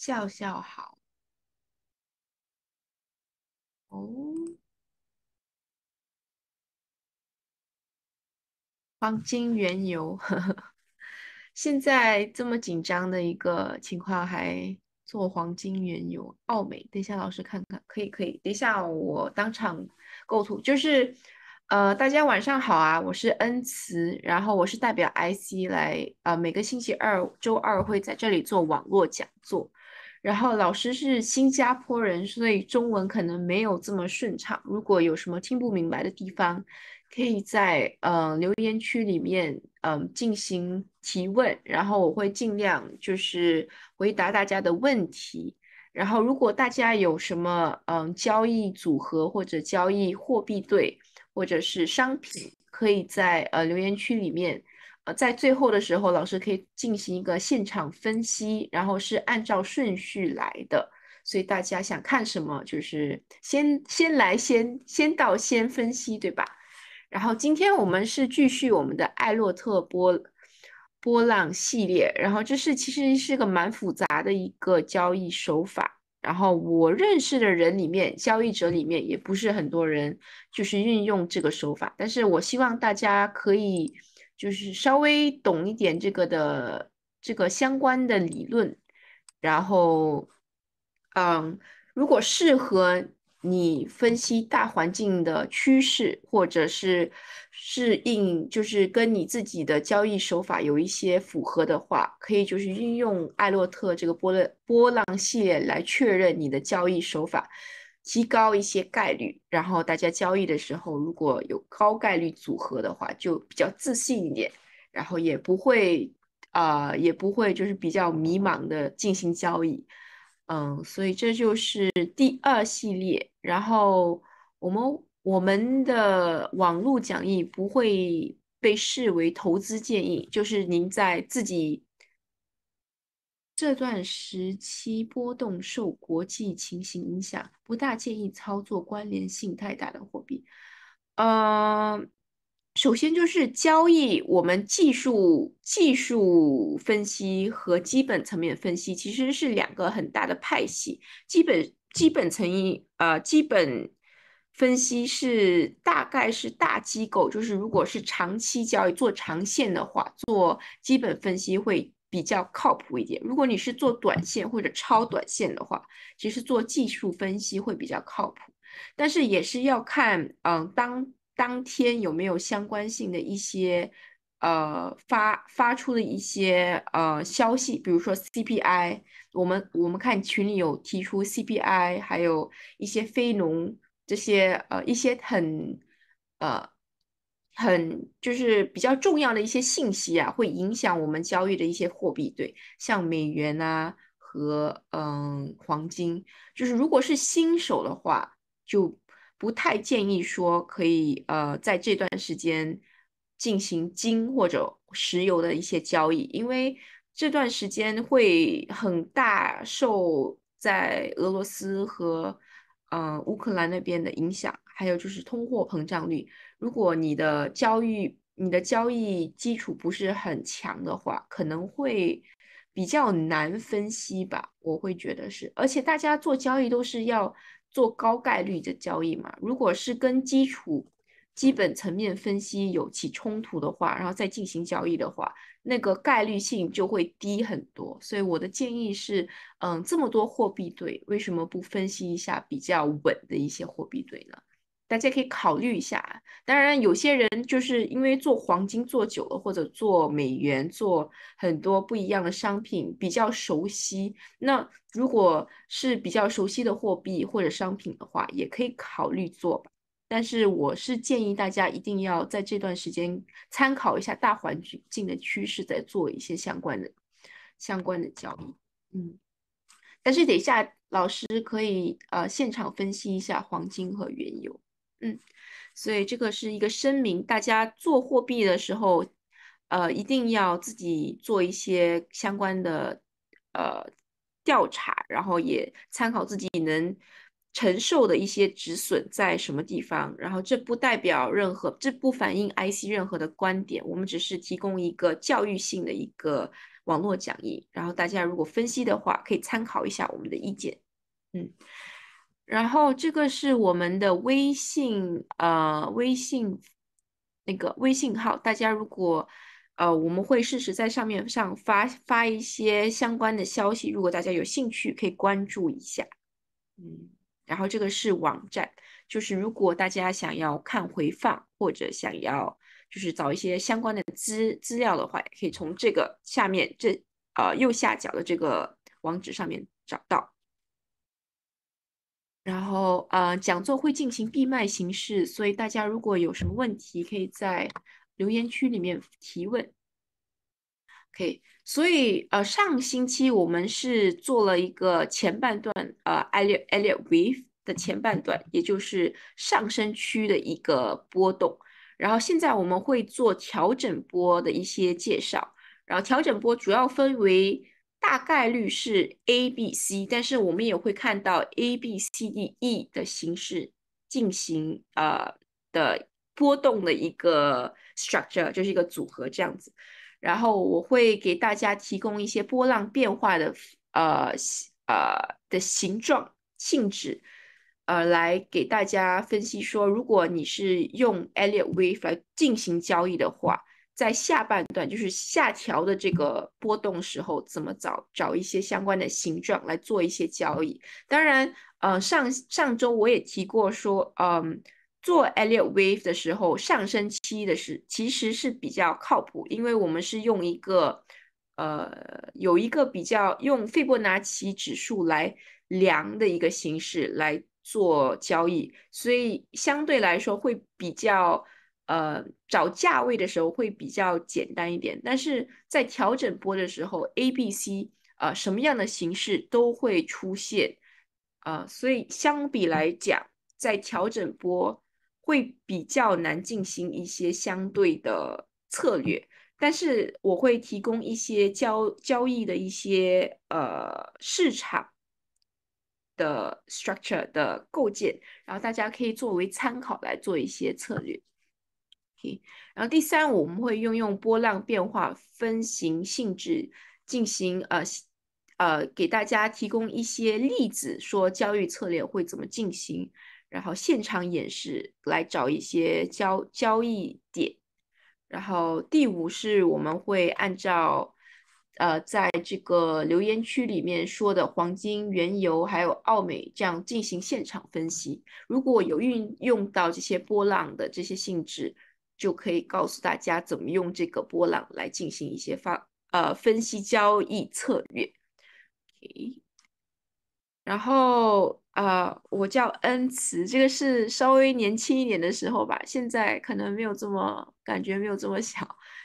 笑笑好，哦，黄金原油，现在这么紧张的一个情况，还做黄金原油，澳美，等一下老师看看，可以可以，等一下我当场构图，就是，呃，大家晚上好啊，我是恩慈，然后我是代表 IC 来，呃，每个星期二周二会在这里做网络讲座。然后老师是新加坡人，所以中文可能没有这么顺畅。如果有什么听不明白的地方，可以在呃留言区里面嗯进行提问，然后我会尽量就是回答大家的问题。然后如果大家有什么嗯交易组合或者交易货币对或者是商品，可以在呃留言区里面。呃，在最后的时候，老师可以进行一个现场分析，然后是按照顺序来的，所以大家想看什么，就是先先来先先到先分析，对吧？然后今天我们是继续我们的艾洛特波波浪系列，然后这是其实是个蛮复杂的一个交易手法，然后我认识的人里面，交易者里面也不是很多人就是运用这个手法，但是我希望大家可以。就是稍微懂一点这个的这个相关的理论，然后，嗯，如果适合你分析大环境的趋势，或者是适应，就是跟你自己的交易手法有一些符合的话，可以就是运用艾洛特这个波浪波浪系列来确认你的交易手法。提高一些概率，然后大家交易的时候，如果有高概率组合的话，就比较自信一点，然后也不会，啊，也不会就是比较迷茫的进行交易，嗯，所以这就是第二系列。然后我们我们的网络讲义不会被视为投资建议，就是您在自己。这段时期波动受国际情形影响，不大建议操作关联性太大的货币。呃，首先就是交易，我们技术技术分析和基本层面分析其实是两个很大的派系。基本基本层面，呃，基本分析是大概是大机构，就是如果是长期交易做长线的话，做基本分析会。比较靠谱一点。如果你是做短线或者超短线的话，其实做技术分析会比较靠谱，但是也是要看，嗯，当当天有没有相关性的一些，呃，发发出的一些呃消息，比如说 CPI，我们我们看群里有提出 CPI，还有一些非农这些，呃，一些很呃很就是比较重要的一些信息啊，会影响我们交易的一些货币对，像美元啊和嗯黄金。就是如果是新手的话，就不太建议说可以呃在这段时间进行金或者石油的一些交易，因为这段时间会很大受在俄罗斯和嗯乌克兰那边的影响。还有就是通货膨胀率，如果你的交易你的交易基础不是很强的话，可能会比较难分析吧，我会觉得是。而且大家做交易都是要做高概率的交易嘛，如果是跟基础基本层面分析有起冲突的话，然后再进行交易的话，那个概率性就会低很多。所以我的建议是，嗯，这么多货币对，为什么不分析一下比较稳的一些货币对呢？大家可以考虑一下，当然有些人就是因为做黄金做久了，或者做美元做很多不一样的商品比较熟悉。那如果是比较熟悉的货币或者商品的话，也可以考虑做吧。但是我是建议大家一定要在这段时间参考一下大环境的趋势，再做一些相关的相关的交易。嗯，但是等一下老师可以呃现场分析一下黄金和原油。嗯，所以这个是一个声明，大家做货币的时候，呃，一定要自己做一些相关的呃调查，然后也参考自己能承受的一些止损在什么地方。然后这不代表任何，这不反映 IC 任何的观点，我们只是提供一个教育性的一个网络讲义。然后大家如果分析的话，可以参考一下我们的意见。嗯。然后这个是我们的微信，呃，微信那个微信号，大家如果呃我们会适时在上面上发发一些相关的消息，如果大家有兴趣可以关注一下，嗯，然后这个是网站，就是如果大家想要看回放或者想要就是找一些相关的资资料的话，可以从这个下面这呃右下角的这个网址上面找到。然后，呃，讲座会进行闭麦形式，所以大家如果有什么问题，可以在留言区里面提问。OK，所以，呃，上星期我们是做了一个前半段，呃，艾列艾列维的前半段，也就是上升区的一个波动。然后现在我们会做调整波的一些介绍。然后调整波主要分为。大概率是 A、B、C，但是我们也会看到 A、B、C、D、E 的形式进行呃的波动的一个 structure，就是一个组合这样子。然后我会给大家提供一些波浪变化的呃呃的形状性质，呃，来给大家分析说，如果你是用 Elliott Wave 进行交易的话。在下半段，就是下调的这个波动时候，怎么找找一些相关的形状来做一些交易？当然，呃，上上周我也提过说，嗯，做 Elliott Wave 的时候，上升期的是其实是比较靠谱，因为我们是用一个，呃，有一个比较用斐波那契指数来量的一个形式来做交易，所以相对来说会比较。呃，找价位的时候会比较简单一点，但是在调整波的时候，A、B、C，呃，什么样的形式都会出现，啊，所以相比来讲，在调整波会比较难进行一些相对的策略，但是我会提供一些交交易的一些呃市场的 structure 的构建，然后大家可以作为参考来做一些策略。然后第三，我们会运用波浪变化分形性质进行呃呃给大家提供一些例子，说交易策略会怎么进行，然后现场演示来找一些交交易点。然后第五是我们会按照呃在这个留言区里面说的黄金、原油还有澳美这样进行现场分析，如果有运用到这些波浪的这些性质。就可以告诉大家怎么用这个波浪来进行一些发呃分析交易策略。然后呃，我叫恩慈，这个是稍微年轻一点的时候吧，现在可能没有这么感觉没有这么小，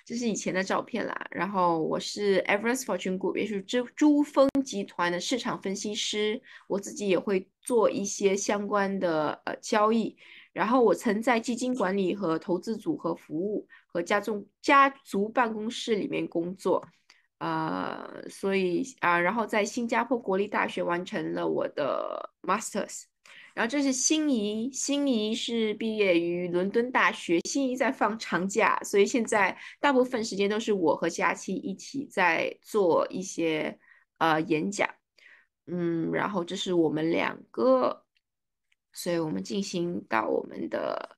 这是以前的照片啦。然后我是 Everest Fortune Group，也是珠珠峰集团的市场分析师，我自己也会做一些相关的呃交易。然后我曾在基金管理和投资组合服务和家中家族办公室里面工作，呃，所以啊，然后在新加坡国立大学完成了我的 masters。然后这是心仪，心仪是毕业于伦敦大学。心仪在放长假，所以现在大部分时间都是我和佳期一起在做一些呃演讲。嗯，然后这是我们两个。所以我们进行到我们的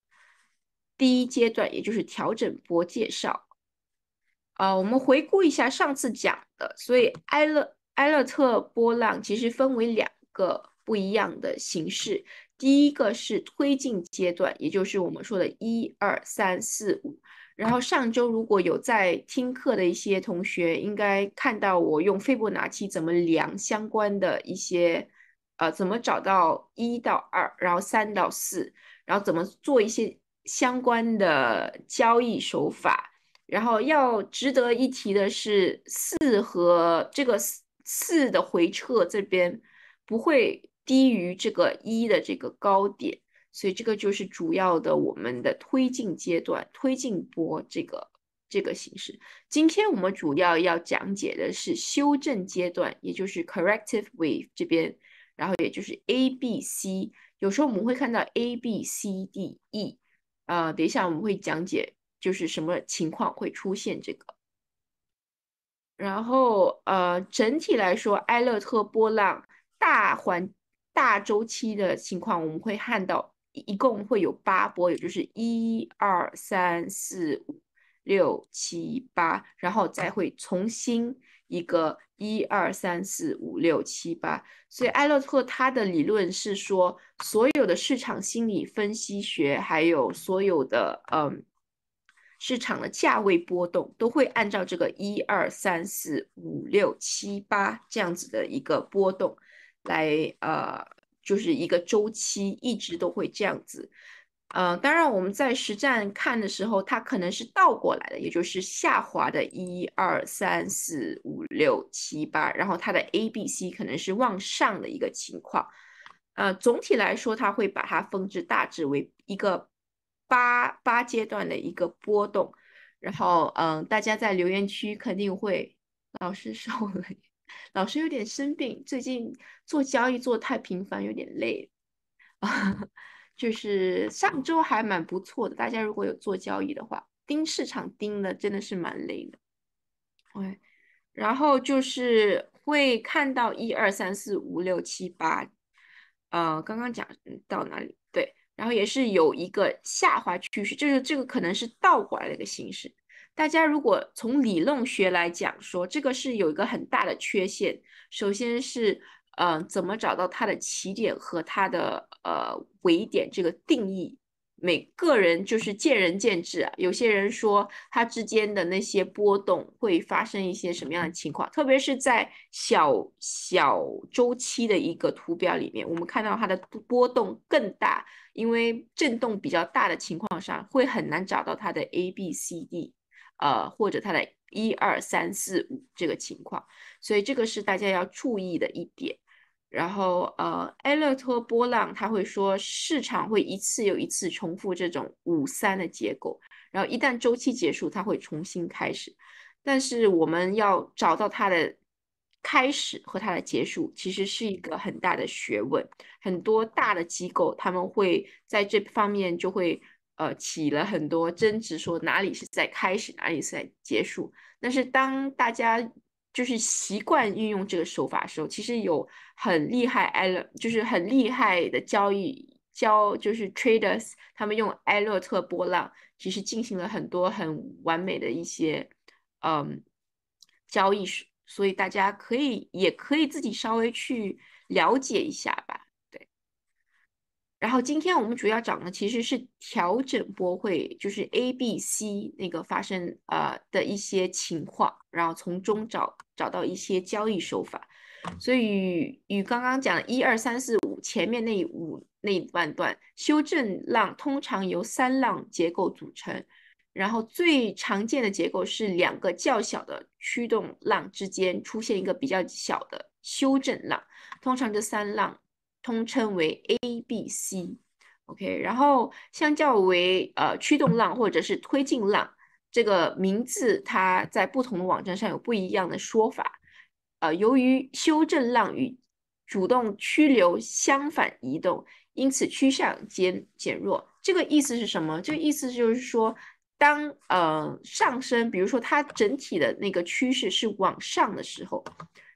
第一阶段，也就是调整波介绍。啊，我们回顾一下上次讲的，所以埃勒埃勒特波浪其实分为两个不一样的形式。第一个是推进阶段，也就是我们说的一二三四五。然后上周如果有在听课的一些同学，应该看到我用斐波那契怎么量相关的一些。呃，怎么找到一到二，然后三到四，然后怎么做一些相关的交易手法？然后要值得一提的是，四和这个四的回撤这边不会低于这个一的这个高点，所以这个就是主要的我们的推进阶段，推进波这个这个形式。今天我们主要要讲解的是修正阶段，也就是 corrective wave 这边。然后也就是 A、B、C，有时候我们会看到 A、B、C、D、E，啊，等一下我们会讲解就是什么情况会出现这个。然后呃，整体来说，埃勒特波浪大环大周期的情况，我们会看到一一共会有八波，也就是一二三四五六七八，然后再会重新一个。一二三四五六七八，所以艾勒特他的理论是说，所有的市场心理分析学，还有所有的嗯市场的价位波动，都会按照这个一二三四五六七八这样子的一个波动，来呃，就是一个周期，一直都会这样子。呃，当然我们在实战看的时候，它可能是倒过来的，也就是下滑的一二三四五六七八，然后它的 A、B、C 可能是往上的一个情况。呃，总体来说，它会把它分至大致为一个八八阶段的一个波动。然后，嗯，大家在留言区肯定会，老师受，累，老师有点生病，最近做交易做太频繁，有点累。就是上周还蛮不错的，大家如果有做交易的话，盯市场盯的真的是蛮累的。对，然后就是会看到一二三四五六七八，呃，刚刚讲到哪里？对，然后也是有一个下滑趋势，就是这个可能是倒过来的一个形式。大家如果从理论学来讲，说这个是有一个很大的缺陷，首先是。嗯，怎么找到它的起点和它的呃尾点？这个定义每个人就是见仁见智啊。有些人说它之间的那些波动会发生一些什么样的情况，特别是在小小周期的一个图表里面，我们看到它的波动更大，因为震动比较大的情况上会很难找到它的 A、B、C、D，呃，或者它的一二三四五这个情况，所以这个是大家要注意的一点。然后，呃，埃勒托波浪他会说，市场会一次又一次重复这种五三的结构。然后，一旦周期结束，它会重新开始。但是，我们要找到它的开始和它的结束，其实是一个很大的学问。很多大的机构，他们会在这方面就会，呃，起了很多争执，说哪里是在开始，哪里是在结束。但是，当大家就是习惯运用这个手法的时候，其实有很厉害艾乐，就是很厉害的交易交，就是 traders 他们用艾勒特波浪，其实进行了很多很完美的一些嗯交易，所以大家可以也可以自己稍微去了解一下。然后今天我们主要讲的其实是调整波会，就是 A、B、C 那个发生呃的一些情况，然后从中找找到一些交易手法。所以与与刚刚讲的一二三四五前面那五那半段修正浪，通常由三浪结构组成，然后最常见的结构是两个较小的驱动浪之间出现一个比较小的修正浪，通常这三浪。通称为 A、B、C，OK。然后相较为呃驱动浪或者是推进浪，这个名字它在不同的网站上有不一样的说法。呃，由于修正浪与主动趋流相反移动，因此趋向减减弱。这个意思是什么？个意思就是说，当呃上升，比如说它整体的那个趋势是往上的时候，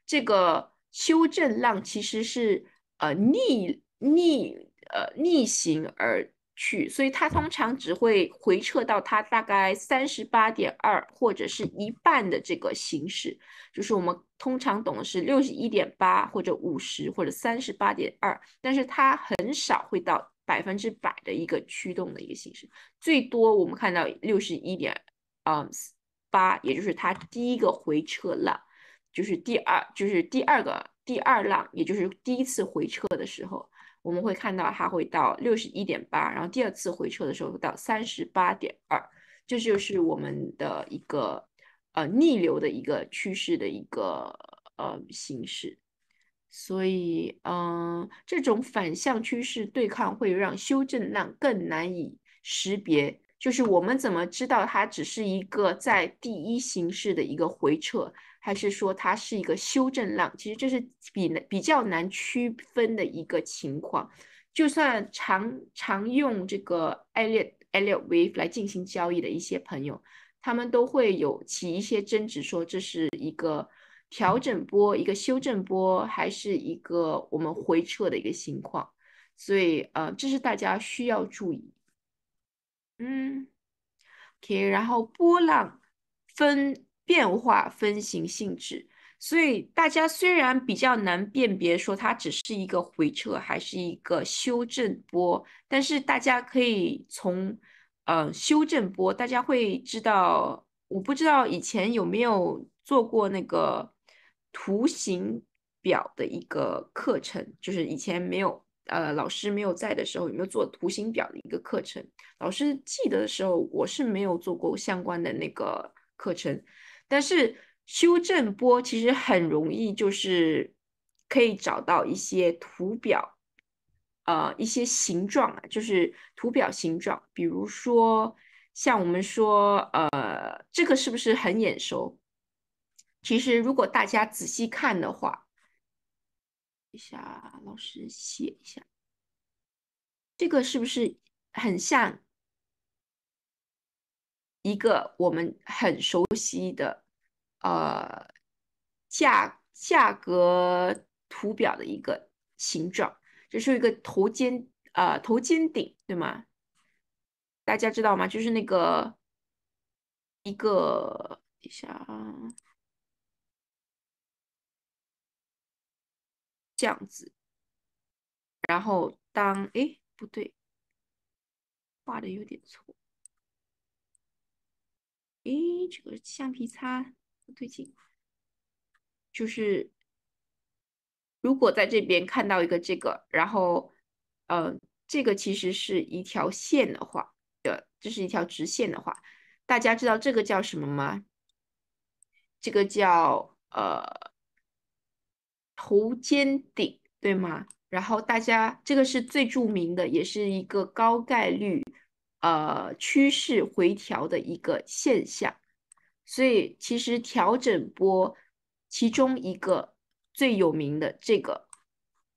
这个修正浪其实是。呃，逆逆呃，逆行而去，所以它通常只会回撤到它大概三十八点二或者是一半的这个形式，就是我们通常懂的是六十一点八或者五十或者三十八点二，但是它很少会到百分之百的一个驱动的一个形式，最多我们看到六十一点，嗯八，也就是它第一个回撤了。就是第二，就是第二个。第二浪，也就是第一次回撤的时候，我们会看到它会到六十一点八，然后第二次回撤的时候到三十八点二，这就是我们的一个呃逆流的一个趋势的一个呃形式。所以，嗯，这种反向趋势对抗会让修正浪更难以识别，就是我们怎么知道它只是一个在第一形式的一个回撤？还是说它是一个修正浪，其实这是比比较难区分的一个情况。就算常常用这个 Elliott Elliott Wave 来进行交易的一些朋友，他们都会有起一些争执，说这是一个调整波、一个修正波，还是一个我们回撤的一个情况。所以，呃，这是大家需要注意。嗯，OK，然后波浪分。变化分型性质，所以大家虽然比较难辨别，说它只是一个回撤还是一个修正波，但是大家可以从，呃，修正波，大家会知道，我不知道以前有没有做过那个图形表的一个课程，就是以前没有，呃，老师没有在的时候有没有做图形表的一个课程，老师记得的时候我是没有做过相关的那个课程。但是修正波其实很容易，就是可以找到一些图表，呃，一些形状啊，就是图表形状，比如说像我们说，呃，这个是不是很眼熟？其实如果大家仔细看的话，一下老师写一下，这个是不是很像？一个我们很熟悉的，呃，价价格图表的一个形状，这是一个头肩啊头肩顶，对吗？大家知道吗？就是那个一个一下啊，这样子，然后当哎不对，画的有点错。诶，这个橡皮擦不对劲。就是如果在这边看到一个这个，然后呃，这个其实是一条线的话的，这是一条直线的话，大家知道这个叫什么吗？这个叫呃头肩顶，对吗？然后大家这个是最著名的，也是一个高概率。呃，趋势回调的一个现象，所以其实调整波其中一个最有名的这个，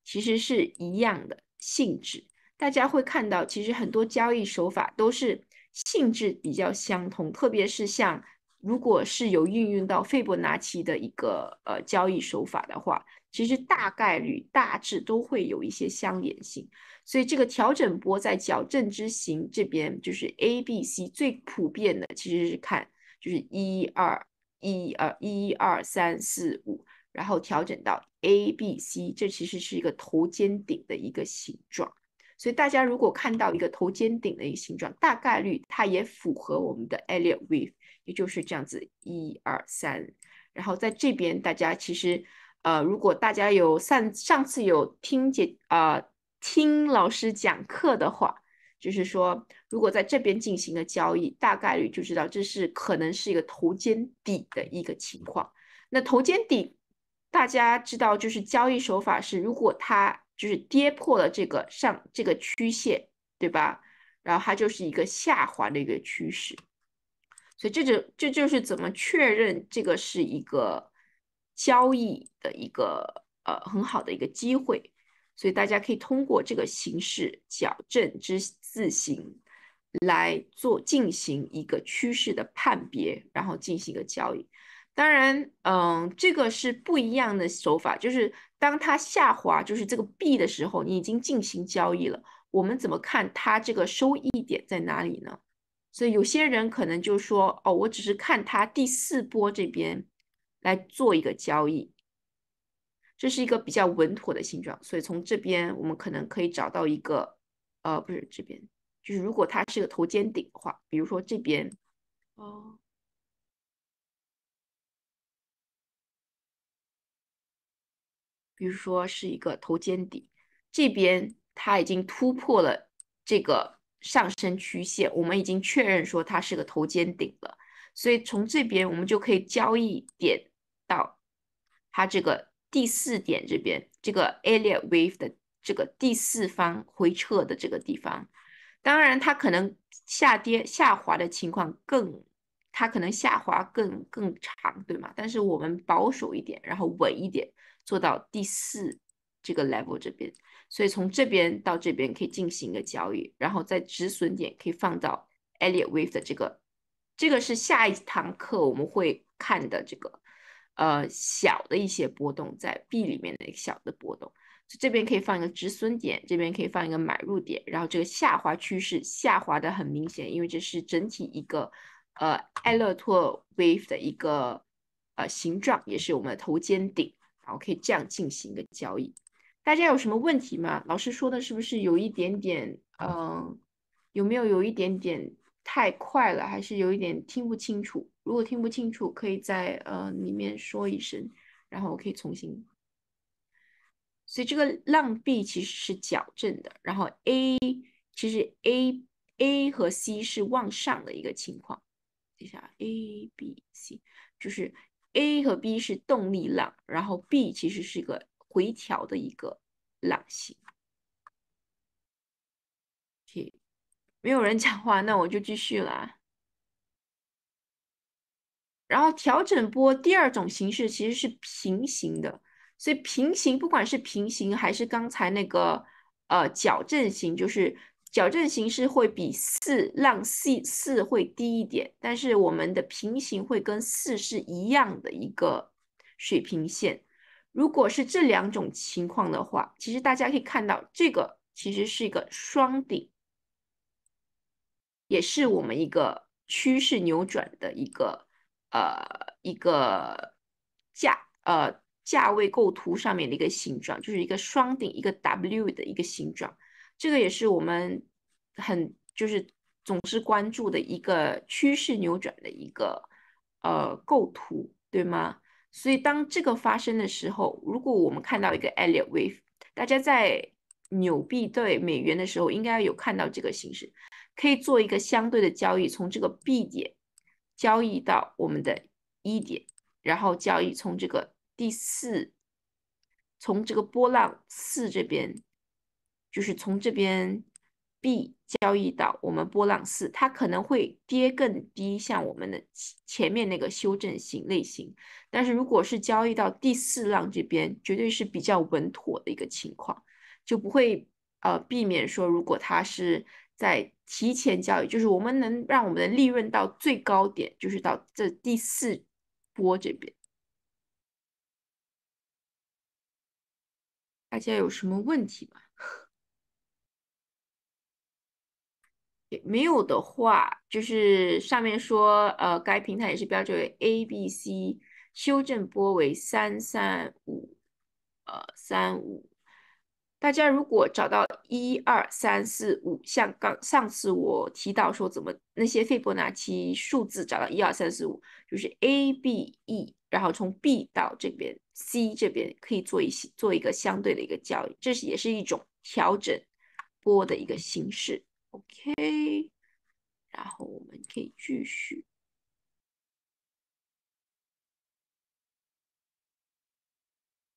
其实是一样的性质。大家会看到，其实很多交易手法都是性质比较相同，特别是像如果是有运用到费伯纳奇的一个呃交易手法的话。其实大概率大致都会有一些相连性，所以这个调整波在矫正之形这边就是 A、B、C 最普遍的其实是看就是一二一二一二三四五，然后调整到 A、B、C，这其实是一个头肩顶的一个形状。所以大家如果看到一个头肩顶的一个形状，大概率它也符合我们的 Elliott Wave，也就是这样子一二三，然后在这边大家其实。呃，如果大家有上上次有听解呃听老师讲课的话，就是说，如果在这边进行的交易，大概率就知道这是可能是一个头肩底的一个情况。那头肩底大家知道，就是交易手法是，如果它就是跌破了这个上这个曲线，对吧？然后它就是一个下滑的一个趋势。所以这就这就是怎么确认这个是一个。交易的一个呃很好的一个机会，所以大家可以通过这个形式“矫正之字形”来做进行一个趋势的判别，然后进行一个交易。当然，嗯，这个是不一样的手法，就是当它下滑，就是这个币的时候，你已经进行交易了。我们怎么看它这个收益点在哪里呢？所以有些人可能就说：“哦，我只是看它第四波这边。”来做一个交易，这是一个比较稳妥的形状，所以从这边我们可能可以找到一个，呃，不是这边，就是如果它是个头肩顶的话，比如说这边，哦，比如说是一个头肩底，这边它已经突破了这个上升曲线，我们已经确认说它是个头肩顶了，所以从这边我们就可以交易点。它这个第四点这边，这个 Elliott Wave 的这个第四方回撤的这个地方，当然它可能下跌下滑的情况更，它可能下滑更更长，对吗？但是我们保守一点，然后稳一点，做到第四这个 level 这边，所以从这边到这边可以进行一个交易，然后在止损点可以放到 Elliott Wave 的这个，这个是下一堂课我们会看的这个。呃，小的一些波动，在币里面的小的波动，就这边可以放一个止损点，这边可以放一个买入点，然后这个下滑趋势下滑的很明显，因为这是整体一个呃艾勒托 wave 的一个呃形状，也是我们的头肩顶，然后可以这样进行一个交易。大家有什么问题吗？老师说的是不是有一点点，嗯，有没有有一点点？太快了，还是有一点听不清楚。如果听不清楚，可以在呃里面说一声，然后我可以重新。所以这个浪 B 其实是矫正的，然后 A 其实 A A 和 C 是往上的一个情况。记下 A B C，就是 A 和 B 是动力浪，然后 B 其实是一个回调的一个浪形。没有人讲话，那我就继续了。然后调整波第二种形式其实是平行的，所以平行不管是平行还是刚才那个呃矫正型，就是矫正型是会比四浪 C 四会低一点，但是我们的平行会跟四是一样的一个水平线。如果是这两种情况的话，其实大家可以看到，这个其实是一个双顶。也是我们一个趋势扭转的一个呃一个价呃价位构图上面的一个形状，就是一个双顶一个 W 的一个形状，这个也是我们很就是总是关注的一个趋势扭转的一个呃构图，对吗？所以当这个发生的时候，如果我们看到一个 Elliott Wave，大家在纽币兑美元的时候应该有看到这个形式。可以做一个相对的交易，从这个 B 点交易到我们的 E 点，然后交易从这个第四，从这个波浪四这边，就是从这边 B 交易到我们波浪四，它可能会跌更低，像我们的前面那个修正型类型。但是如果是交易到第四浪这边，绝对是比较稳妥的一个情况，就不会呃避免说如果它是。在提前交易，就是我们能让我们的利润到最高点，就是到这第四波这边。大家有什么问题吗？没有的话，就是上面说，呃，该平台也是标注为 A、B、C 修正波为三三五，呃，三五。大家如果找到一二三四五，像刚上次我提到说怎么那些斐波那契数字找到一二三四五，就是 A、B、E，然后从 B 到这边 C 这边可以做一些做一个相对的一个交易，这是也是一种调整波的一个形式。OK，然后我们可以继续。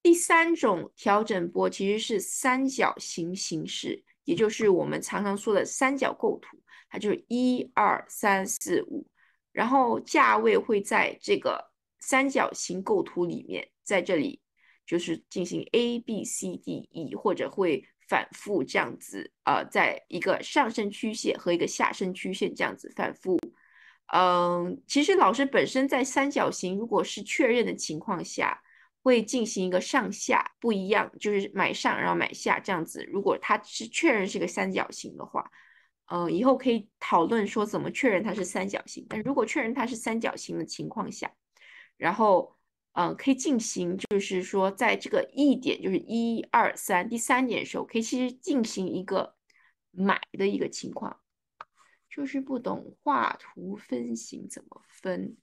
第三种调整波其实是三角形形式，也就是我们常常说的三角构图，它就是一二三四五，然后价位会在这个三角形构图里面，在这里就是进行 ABCDE 或者会反复这样子，呃，在一个上升曲线和一个下升曲线这样子反复。嗯，其实老师本身在三角形如果是确认的情况下。会进行一个上下不一样，就是买上然后买下这样子。如果它是确认是个三角形的话，嗯，以后可以讨论说怎么确认它是三角形。但如果确认它是三角形的情况下，然后嗯，可以进行，就是说在这个一点，就是一二三第三点的时候，可以其实进行一个买的一个情况。就是不懂画图分型怎么分，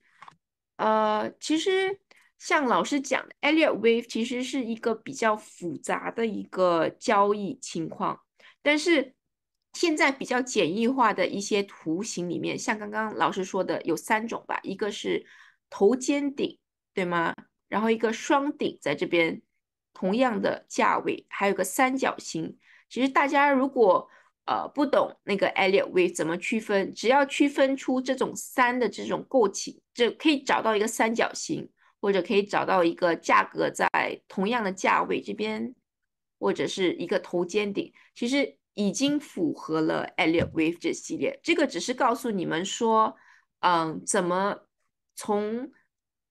呃，其实。像老师讲的，Elliott Wave 其实是一个比较复杂的一个交易情况，但是现在比较简易化的一些图形里面，像刚刚老师说的，有三种吧，一个是头肩顶，对吗？然后一个双顶在这边，同样的价位，还有个三角形。其实大家如果呃不懂那个 Elliott Wave 怎么区分，只要区分出这种三的这种构型，就可以找到一个三角形。或者可以找到一个价格在同样的价位这边，或者是一个头肩顶，其实已经符合了 Elliott Wave 这系列。这个只是告诉你们说，嗯，怎么从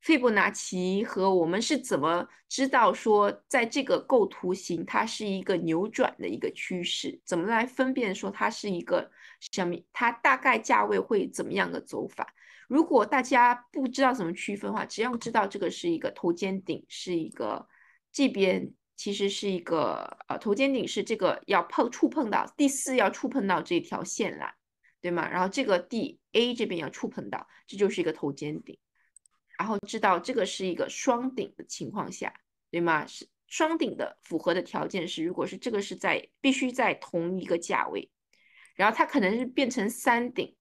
斐波那奇和我们是怎么知道说，在这个构图形它是一个扭转的一个趋势，怎么来分辨说它是一个什么，它大概价位会怎么样的走法。如果大家不知道怎么区分的话，只要知道这个是一个头肩顶，是一个这边其实是一个呃头肩顶是这个要碰触碰到第四要触碰到这条线啦，对吗？然后这个 D A 这边要触碰到，这就是一个头肩顶。然后知道这个是一个双顶的情况下，对吗？是双顶的符合的条件是，如果是这个是在必须在同一个价位，然后它可能是变成三顶。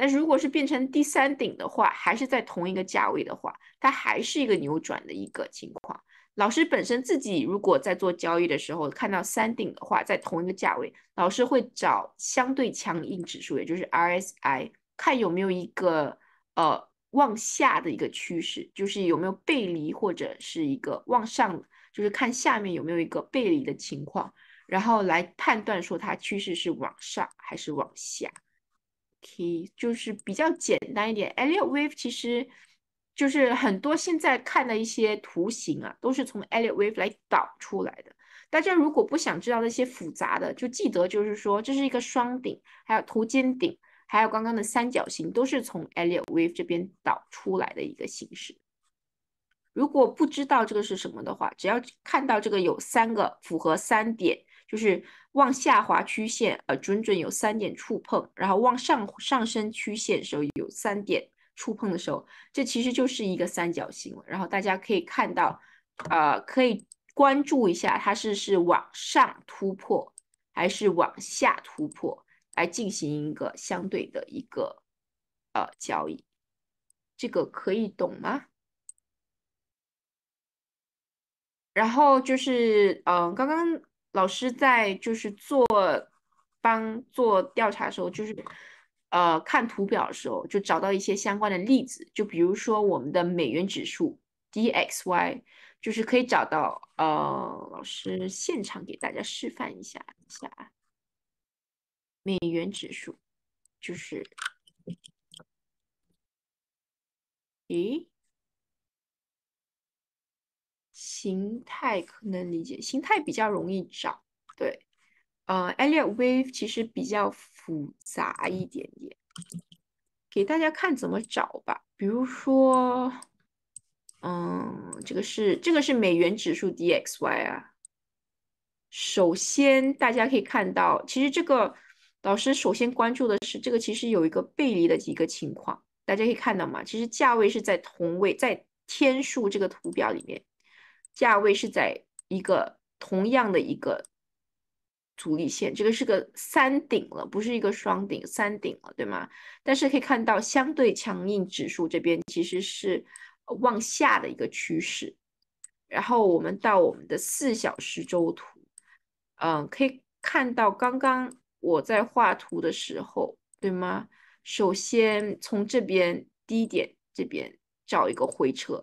但是如果是变成第三顶的话，还是在同一个价位的话，它还是一个扭转的一个情况。老师本身自己如果在做交易的时候看到三顶的话，在同一个价位，老师会找相对强硬指数，也就是 RSI，看有没有一个呃往下的一个趋势，就是有没有背离或者是一个往上，就是看下面有没有一个背离的情况，然后来判断说它趋势是往上还是往下。可以，就是比较简单一点。e l l i o t Wave 其实就是很多现在看的一些图形啊，都是从 e l l i o t Wave 来导出来的。大家如果不想知道那些复杂的，就记得就是说，这是一个双顶，还有头肩顶，还有刚刚的三角形，都是从 e l l i o t Wave 这边导出来的一个形式。如果不知道这个是什么的话，只要看到这个有三个符合三点。就是往下滑曲线，呃，准准有三点触碰，然后往上上升曲线时候有三点触碰的时候，这其实就是一个三角形。然后大家可以看到，呃，可以关注一下它是是往上突破还是往下突破来进行一个相对的一个呃交易，这个可以懂吗？然后就是，嗯，刚刚。老师在就是做帮做调查的时候，就是呃看图表的时候，就找到一些相关的例子，就比如说我们的美元指数 DXY，就是可以找到呃，老师现场给大家示范一下一下，美元指数就是，咦？形态可能理解，形态比较容易找，对，呃 e l i o t w a V e 其实比较复杂一点点，给大家看怎么找吧。比如说，嗯，这个是这个是美元指数 DXY 啊。首先大家可以看到，其实这个老师首先关注的是这个其实有一个背离的几个情况，大家可以看到吗？其实价位是在同位在天数这个图表里面。价位是在一个同样的一个阻力线，这个是个三顶了，不是一个双顶，三顶了，对吗？但是可以看到相对强硬指数这边其实是往下的一个趋势。然后我们到我们的四小时周图，嗯，可以看到刚刚我在画图的时候，对吗？首先从这边低点这边找一个回撤。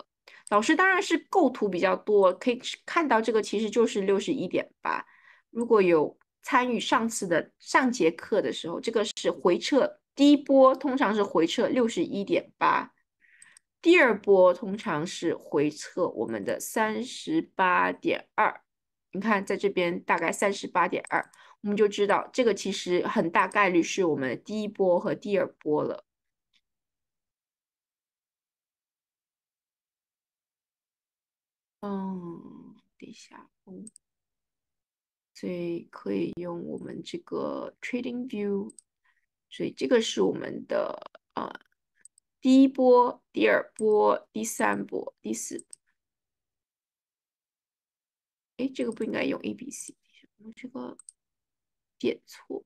老师当然是构图比较多，可以看到这个其实就是六十一点八。如果有参与上次的上节课的时候，这个是回撤第一波，通常是回撤六十一点八，第二波通常是回撤我们的三十八点二。你看在这边大概三十八点二，我们就知道这个其实很大概率是我们第一波和第二波了。嗯，等一下，嗯，所以可以用我们这个 Trading View，所以这个是我们的呃第一波、第二波、第三波、第四。哎，这个不应该用 A、B、C，我这个点错。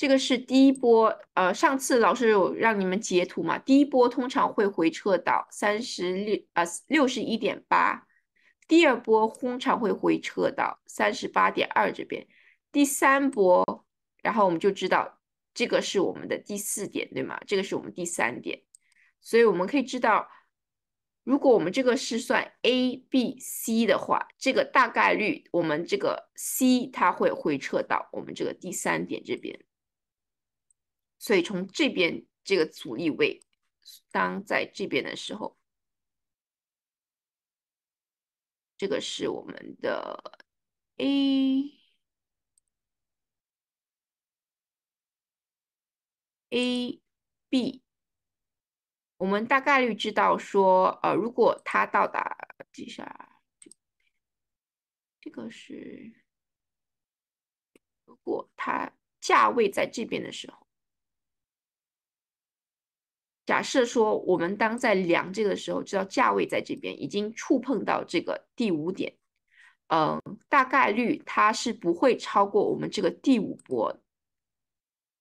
这个是第一波，呃，上次老师有让你们截图嘛？第一波通常会回撤到三十六，呃，六十一点八，第二波通常会回撤到三十八点二这边，第三波，然后我们就知道这个是我们的第四点，对吗？这个是我们第三点，所以我们可以知道，如果我们这个是算 A、B、C 的话，这个大概率我们这个 C 它会回撤到我们这个第三点这边。所以从这边这个阻力位当在这边的时候，这个是我们的 A A B。我们大概率知道说，呃，如果它到达底下，这个是如果它价位在这边的时候。假设说，我们当在量这个的时候，知道价位在这边已经触碰到这个第五点，嗯，大概率它是不会超过我们这个第五波。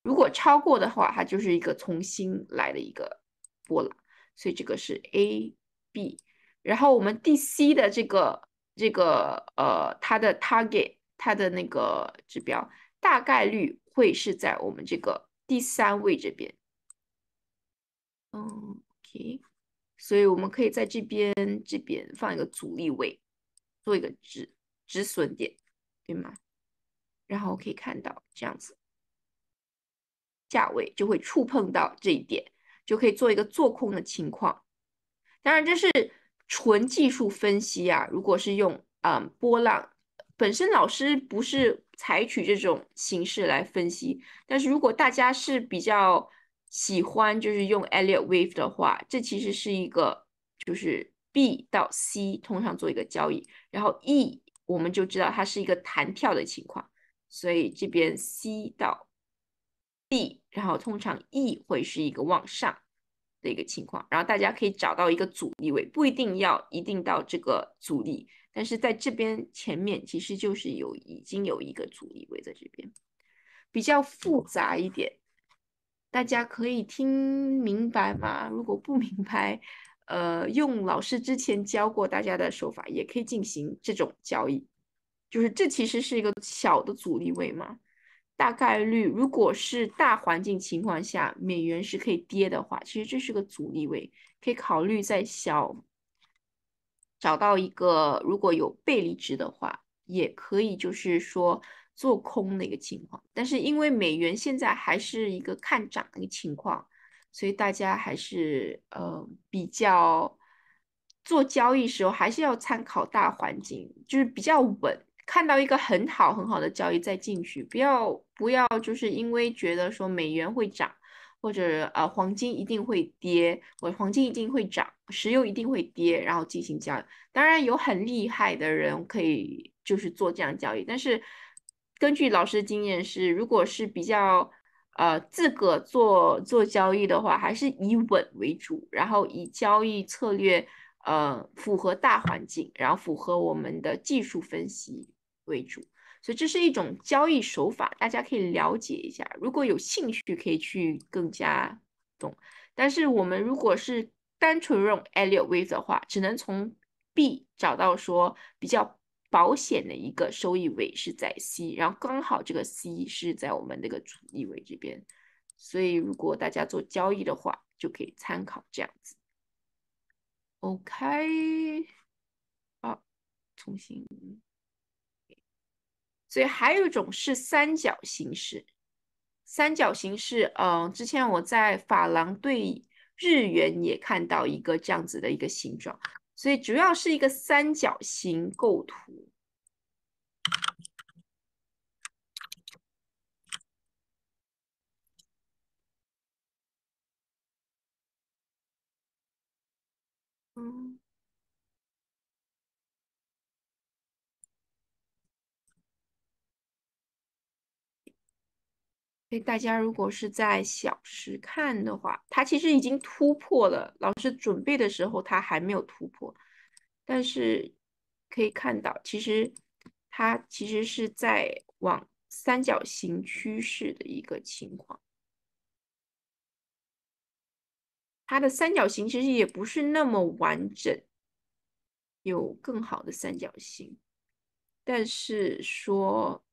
如果超过的话，它就是一个重新来的一个波浪，所以这个是 A、B。然后我们 D、C 的这个这个呃，它的 target，它的那个指标，大概率会是在我们这个第三位这边。嗯 o k 所以我们可以在这边这边放一个阻力位，做一个止止损点，对吗？然后可以看到这样子，价位就会触碰到这一点，就可以做一个做空的情况。当然这是纯技术分析啊，如果是用嗯波浪，本身老师不是采取这种形式来分析，但是如果大家是比较。喜欢就是用 Elliott Wave 的话，这其实是一个就是 B 到 C 通常做一个交易，然后 E 我们就知道它是一个弹跳的情况，所以这边 C 到 D，然后通常 E 会是一个往上的一个情况，然后大家可以找到一个阻力位，不一定要一定到这个阻力，但是在这边前面其实就是有已经有一个阻力位在这边，比较复杂一点。大家可以听明白吗？如果不明白，呃，用老师之前教过大家的手法，也可以进行这种交易。就是这其实是一个小的阻力位嘛，大概率如果是大环境情况下美元是可以跌的话，其实这是个阻力位，可以考虑在小找到一个，如果有背离值的话，也可以就是说。做空的一个情况，但是因为美元现在还是一个看涨的一个情况，所以大家还是呃比较做交易时候还是要参考大环境，就是比较稳，看到一个很好很好的交易再进去，不要不要就是因为觉得说美元会涨，或者呃黄金一定会跌，我黄金一定会涨，石油一定会跌，然后进行交易。当然有很厉害的人可以就是做这样交易，但是。根据老师的经验是，如果是比较，呃，自个做做交易的话，还是以稳为主，然后以交易策略，呃，符合大环境，然后符合我们的技术分析为主。所以这是一种交易手法，大家可以了解一下。如果有兴趣，可以去更加懂。但是我们如果是单纯用 Elliott Wave 的话，只能从 B 找到说比较。保险的一个收益尾是在 C，然后刚好这个 C 是在我们那个主力尾这边，所以如果大家做交易的话，就可以参考这样子。OK，好，重新。所以还有一种是三角形式，三角形式，嗯，之前我在法郎对日元也看到一个这样子的一个形状。所以主要是一个三角形构图，嗯。所以大家如果是在小时看的话，它其实已经突破了。老师准备的时候，它还没有突破，但是可以看到，其实它其实是在往三角形趋势的一个情况。它的三角形其实也不是那么完整，有更好的三角形，但是说。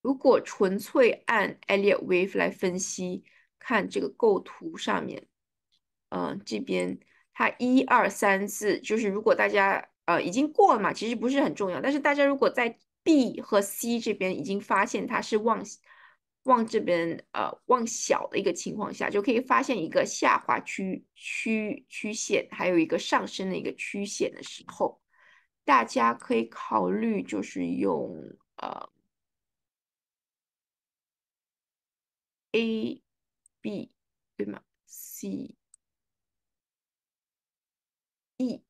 如果纯粹按 Elliott Wave 来分析，看这个构图上面，嗯，这边它一二三四，就是如果大家呃已经过了嘛，其实不是很重要。但是大家如果在 B 和 C 这边已经发现它是往往这边呃往小的一个情况下，就可以发现一个下滑区区曲线，还有一个上升的一个曲线的时候，大家可以考虑就是用呃。A、B 对吗？C、E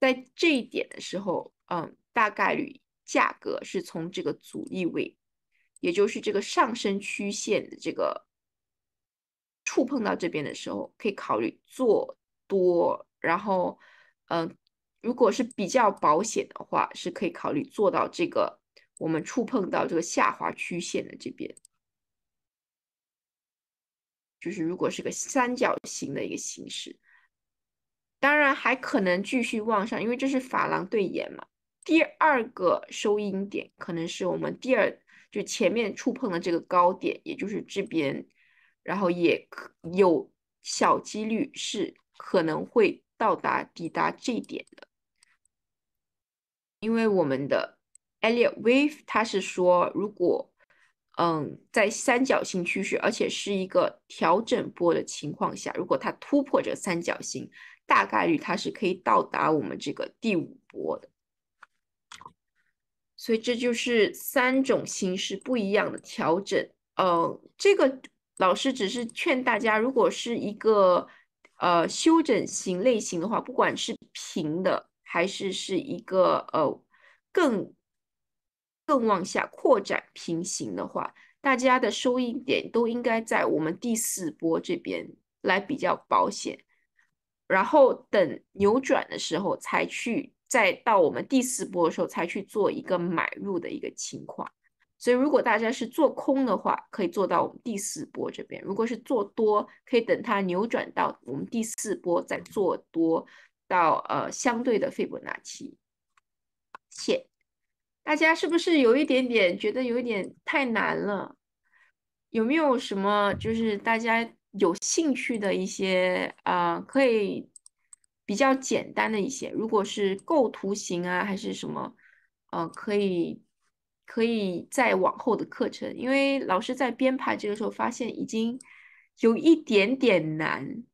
在这一点的时候，嗯，大概率价格是从这个阻力位，也就是这个上升曲线的这个触碰到这边的时候，可以考虑做多。然后，嗯，如果是比较保险的话，是可以考虑做到这个我们触碰到这个下滑曲线的这边。就是如果是个三角形的一个形式，当然还可能继续往上，因为这是法郎对眼嘛。第二个收阴点可能是我们第二，就前面触碰的这个高点，也就是这边，然后也可有小几率是可能会到达抵达这一点的，因为我们的 Elliott Wave 它是说如果。嗯，在三角形趋势，而且是一个调整波的情况下，如果它突破这三角形，大概率它是可以到达我们这个第五波的。所以这就是三种形式不一样的调整。嗯，这个老师只是劝大家，如果是一个呃修整型类型的话，不管是平的还是是一个呃更。更往下扩展平行的话，大家的收益点都应该在我们第四波这边来比较保险。然后等扭转的时候，才去再到我们第四波的时候才去做一个买入的一个情况。所以，如果大家是做空的话，可以做到我们第四波这边；如果是做多，可以等它扭转到我们第四波再做多到呃相对的斐波那契线。大家是不是有一点点觉得有一点太难了？有没有什么就是大家有兴趣的一些啊，可以比较简单的一些？如果是构图形啊，还是什么，呃，可以可以再往后的课程？因为老师在编排这个时候发现已经有一点点难。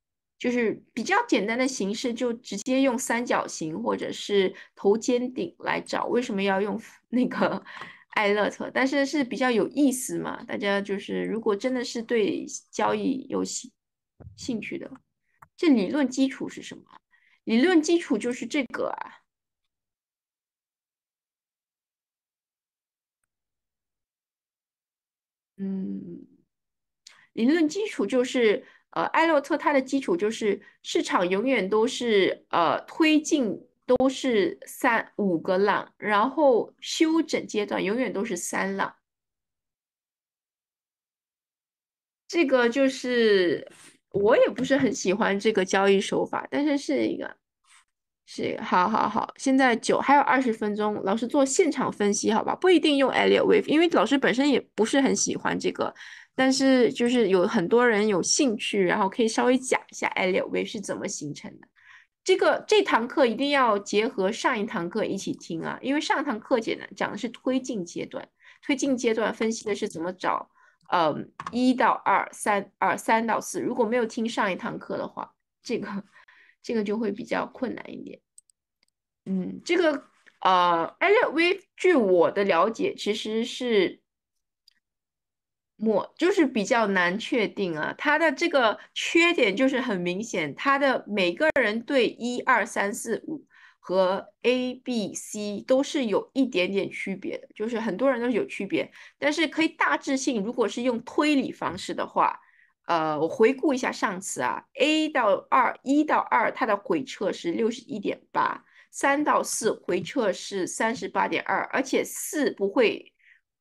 就是比较简单的形式，就直接用三角形或者是头肩顶来找。为什么要用 那个艾 勒特？但是是比较有意思嘛？大家就是如果真的是对交易有兴兴趣的，这理论基础是什么？理论基础就是这个，嗯，理论基础就是。呃，艾洛特它的基础就是市场永远都是呃推进都是三五个浪，然后休整阶段永远都是三浪。这个就是我也不是很喜欢这个交易手法，但是是一个是一个好好好。现在九还有二十分钟，老师做现场分析好吧？不一定用 e l i 略 t wave，因为老师本身也不是很喜欢这个。但是就是有很多人有兴趣，然后可以稍微讲一下艾略特 V 是怎么形成的。这个这堂课一定要结合上一堂课一起听啊，因为上一堂课讲的讲的是推进阶段，推进阶段分析的是怎么找，嗯，一到二三，二三到四。如果没有听上一堂课的话，这个这个就会比较困难一点。嗯，这个呃，艾略特 V，据我的了解，其实是。我就是比较难确定啊，它的这个缺点就是很明显，它的每个人对一二三四五和 A B C 都是有一点点区别的，就是很多人都是有区别，但是可以大致性，如果是用推理方式的话，呃，我回顾一下上次啊，A 到二一到二它的回撤是六十一点八，三到四回撤是三十八点二，而且四不会。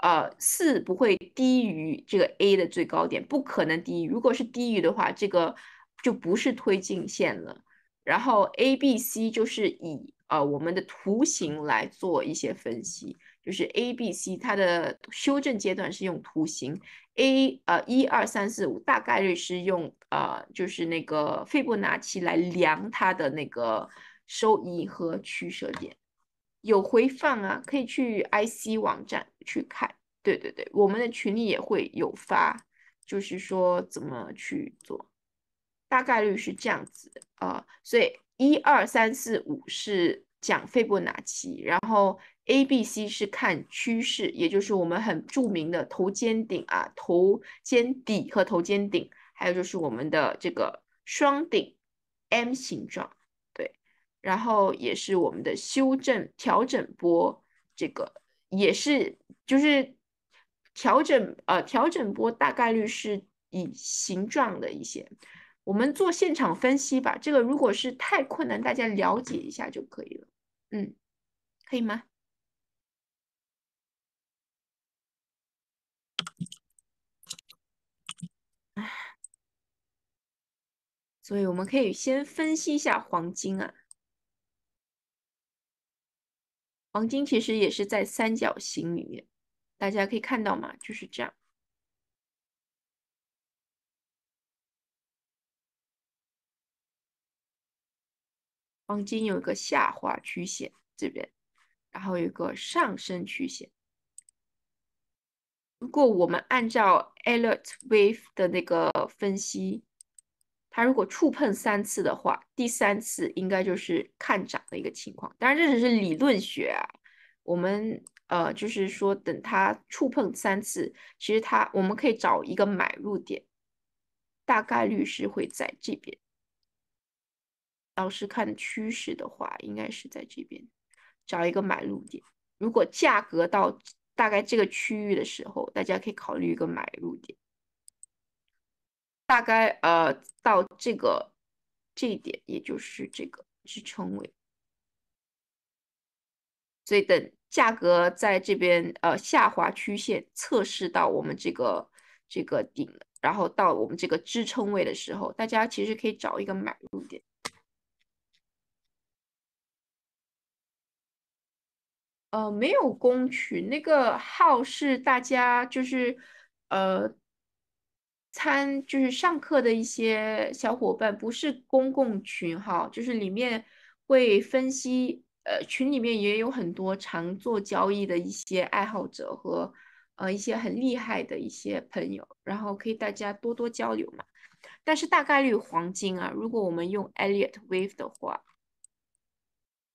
呃，四不会低于这个 A 的最高点，不可能低。于。如果是低于的话，这个就不是推进线了。然后 A、B、C 就是以呃我们的图形来做一些分析，就是 A、B、C 它的修正阶段是用图形。A 呃一二三四五大概率是用呃就是那个斐波那契来量它的那个收益和取舍点。有回放啊，可以去 IC 网站去看。对对对，我们的群里也会有发，就是说怎么去做，大概率是这样子啊。所以一二三四五是讲斐波那契，然后 A B C 是看趋势，也就是我们很著名的头肩顶啊、头肩底和头肩顶，还有就是我们的这个双顶 M 形状。然后也是我们的修正调整波，这个也是就是调整呃调整波大概率是以形状的一些，我们做现场分析吧。这个如果是太困难，大家了解一下就可以了。嗯，可以吗？所以我们可以先分析一下黄金啊。黄金其实也是在三角形里面，大家可以看到嘛，就是这样。黄金有一个下滑曲线这边，然后有一个上升曲线。如果我们按照 a l e r t Wave 的那个分析，它如果触碰三次的话，第三次应该就是看涨的一个情况。当然这只是理论学啊，我们呃就是说等它触碰三次，其实它我们可以找一个买入点，大概率是会在这边。老师看趋势的话，应该是在这边找一个买入点。如果价格到大概这个区域的时候，大家可以考虑一个买入点。大概呃到这个这一点，也就是这个支撑位，所以等价格在这边呃下滑曲线测试到我们这个这个顶，然后到我们这个支撑位的时候，大家其实可以找一个买入点。呃，没有公群，那个号是大家就是呃。参就是上课的一些小伙伴，不是公共群哈，就是里面会分析。呃，群里面也有很多常做交易的一些爱好者和呃一些很厉害的一些朋友，然后可以大家多多交流嘛。但是大概率黄金啊，如果我们用 Elliott Wave 的话，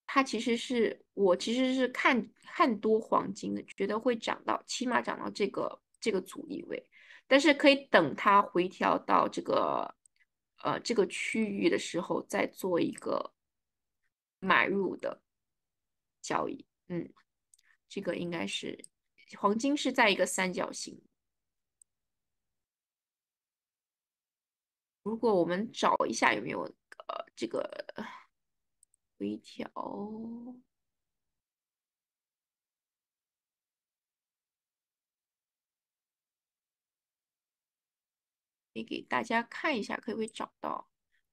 它其实是我其实是看看多黄金的，觉得会涨到起码涨到这个这个阻力位。但是可以等它回调到这个呃这个区域的时候再做一个买入的交易，嗯，这个应该是黄金是在一个三角形。如果我们找一下有没有呃这个回调。你给大家看一下，可不可以找到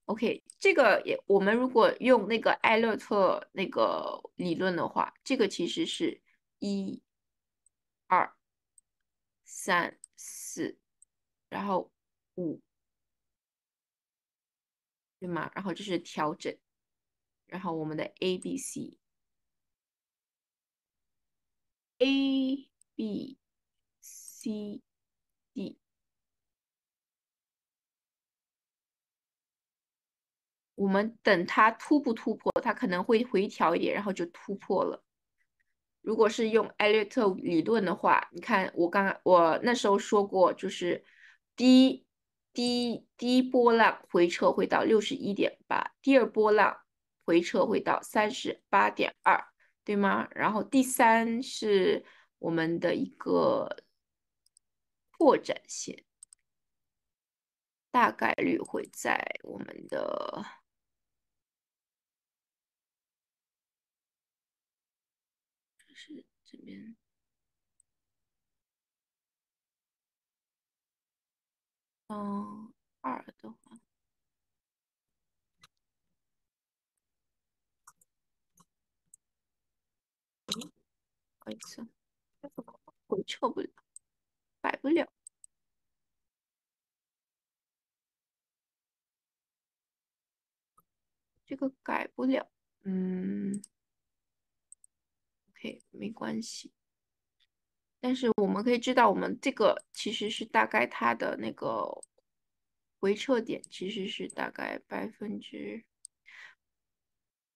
？OK，这个也，我们如果用那个艾乐特那个理论的话，这个其实是一二三四，然后五，对吗？然后这是调整，然后我们的 A B C A B C D。我们等它突不突破，它可能会回调一点，然后就突破了。如果是用艾略特理论的话，你看我刚我那时候说过，就是第一第一波浪回撤会到六十一点八，第二波浪回撤会到三十八点二，对吗？然后第三是我们的一个扩展线，大概率会在我们的。嗯，二的话，嗯，不好意思，这个回撤不了，改不了，这个改不了。嗯，OK，没关系。但是我们可以知道，我们这个其实是大概它的那个回撤点，其实是大概百分之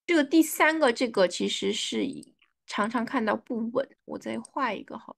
这个第三个，这个其实是以常常看到不稳。我再画一个好。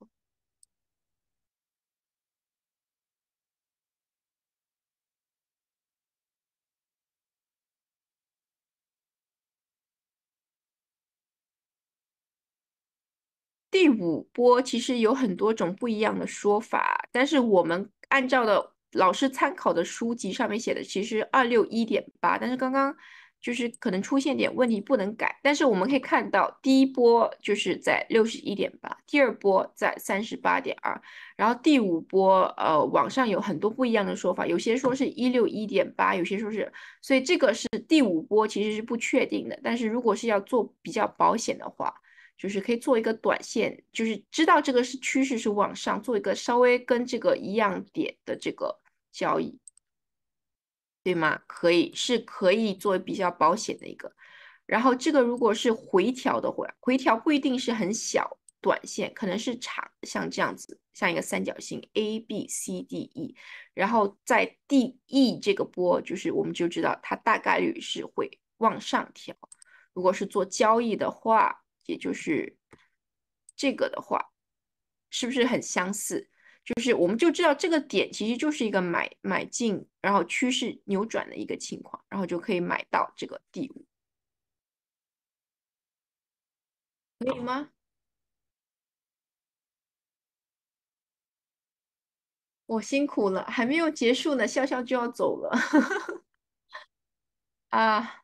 第五波其实有很多种不一样的说法，但是我们按照的老师参考的书籍上面写的，其实二六一点八。但是刚刚就是可能出现点问题，不能改。但是我们可以看到，第一波就是在六十一点八，第二波在三十八点二，然后第五波，呃，网上有很多不一样的说法，有些说是一六一点八，有些说是，所以这个是第五波其实是不确定的。但是如果是要做比较保险的话。就是可以做一个短线，就是知道这个是趋势是往上，做一个稍微跟这个一样点的这个交易，对吗？可以是可以做比较保险的一个。然后这个如果是回调的话，回调不一定是很小，短线可能是长，像这样子，像一个三角形 A B C D E，然后在 D E 这个波，就是我们就知道它大概率是会往上调。如果是做交易的话，也就是这个的话，是不是很相似？就是我们就知道这个点其实就是一个买买进，然后趋势扭转的一个情况，然后就可以买到这个第五，可以吗？我辛苦了，还没有结束呢，笑笑就要走了 啊。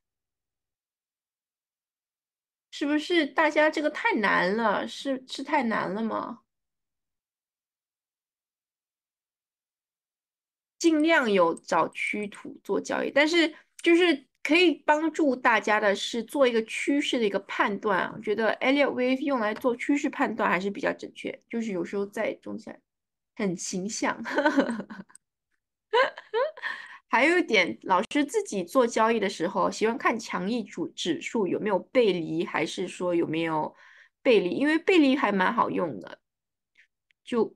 是不是大家这个太难了？是是太难了吗？尽量有找趋图做交易，但是就是可以帮助大家的是做一个趋势的一个判断。我觉得 Elliott Wave 用来做趋势判断还是比较准确，就是有时候在中线很形象。还有一点，老师自己做交易的时候，喜欢看强益指指数有没有背离，还是说有没有背离？因为背离还蛮好用的。就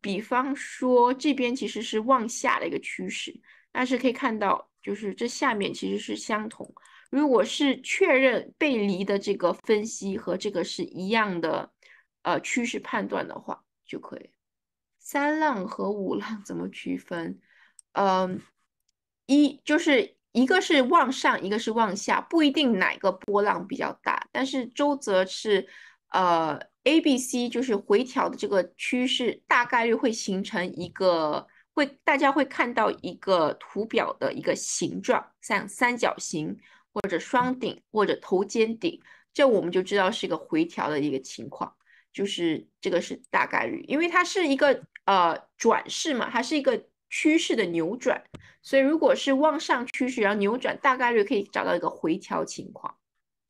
比方说这边其实是往下的一个趋势，但是可以看到，就是这下面其实是相同。如果是确认背离的这个分析和这个是一样的，呃，趋势判断的话就可以。三浪和五浪 怎么区分？嗯。一就是一个是往上，一个是往下，不一定哪个波浪比较大。但是周则是，呃，A、B、C 就是回调的这个趋势，大概率会形成一个会，大家会看到一个图表的一个形状，像三角形或者双顶或者头肩顶，这我们就知道是一个回调的一个情况，就是这个是大概率，因为它是一个呃转势嘛，它是一个。趋势的扭转，所以如果是往上趋势，然后扭转，大概率可以找到一个回调情况，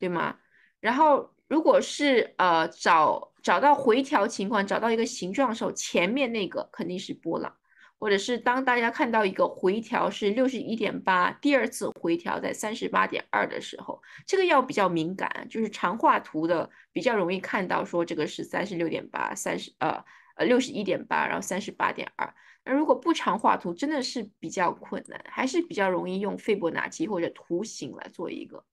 对吗？然后如果是呃找找到回调情况，找到一个形状的时候，前面那个肯定是波浪，或者是当大家看到一个回调是六十一点八，第二次回调在三十八点二的时候，这个要比较敏感，就是长画图的比较容易看到说这个是三十六点八、三十呃呃六十一点八，然后三十八点二。而如果不常画图，真的是比较困难，还是比较容易用斐波那契或者图形来做一个。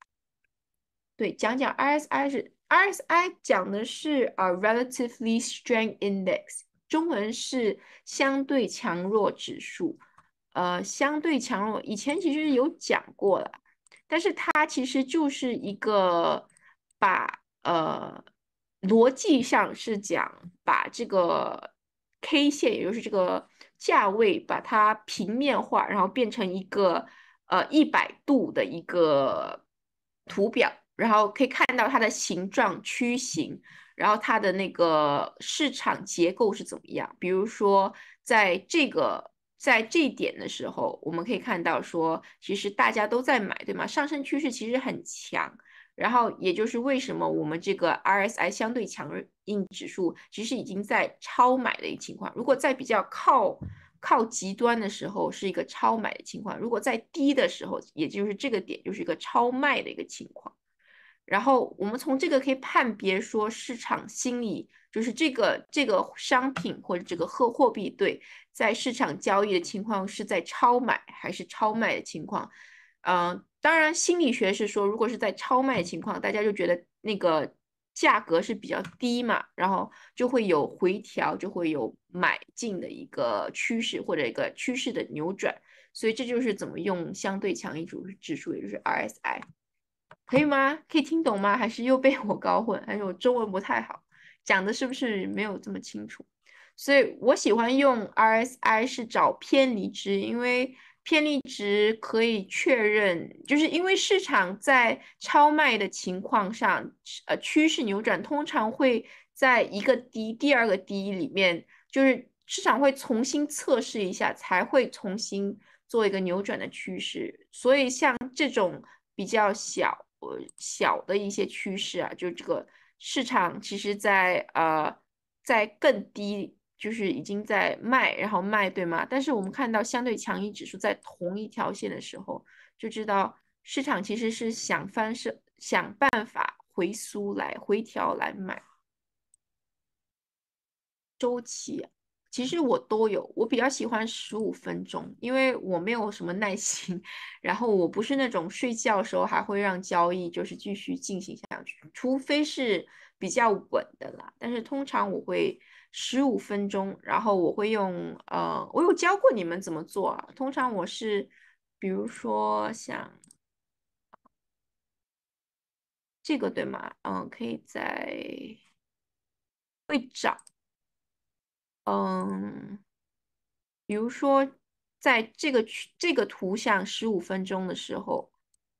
对，讲讲 RSI 是 RSI 讲的是 a r e l a t i v e l y strength index，中文是相对强弱指数。呃，相对强弱以前其实有讲过了，但是它其实就是一个把呃逻辑上是讲把这个 K 线，也就是这个。价位把它平面化，然后变成一个呃一百度的一个图表，然后可以看到它的形状、曲形，然后它的那个市场结构是怎么样。比如说，在这个在这一点的时候，我们可以看到说，其实大家都在买，对吗？上升趋势其实很强。然后，也就是为什么我们这个 RSI 相对强硬指数其实已经在超买的一个情况。如果在比较靠靠极端的时候是一个超买的情况，如果在低的时候，也就是这个点就是一个超卖的一个情况。然后我们从这个可以判别说市场心理，就是这个这个商品或者这个货货币对在市场交易的情况是在超买还是超卖的情况，嗯。当然，心理学是说，如果是在超卖情况，大家就觉得那个价格是比较低嘛，然后就会有回调，就会有买进的一个趋势或者一个趋势的扭转。所以这就是怎么用相对强组指数，也就是 RSI，可以吗？可以听懂吗？还是又被我搞混？还是我中文不太好，讲的是不是没有这么清楚？所以我喜欢用 RSI 是找偏离值，因为。偏离值可以确认，就是因为市场在超卖的情况上，呃，趋势扭转通常会在一个低、第二个低里面，就是市场会重新测试一下，才会重新做一个扭转的趋势。所以像这种比较小、小的一些趋势啊，就这个市场其实，在呃，在更低。就是已经在卖，然后卖对吗？但是我们看到相对强硬指数在同一条线的时候，就知道市场其实是想翻身、想办法回缩来回调来买。周期其实我都有，我比较喜欢十五分钟，因为我没有什么耐心，然后我不是那种睡觉的时候还会让交易就是继续进行下去，除非是比较稳的啦。但是通常我会。十五分钟，然后我会用，呃，我有教过你们怎么做。啊。通常我是，比如说像这个对吗？嗯，可以在会找，嗯，比如说在这个区这个图像十五分钟的时候，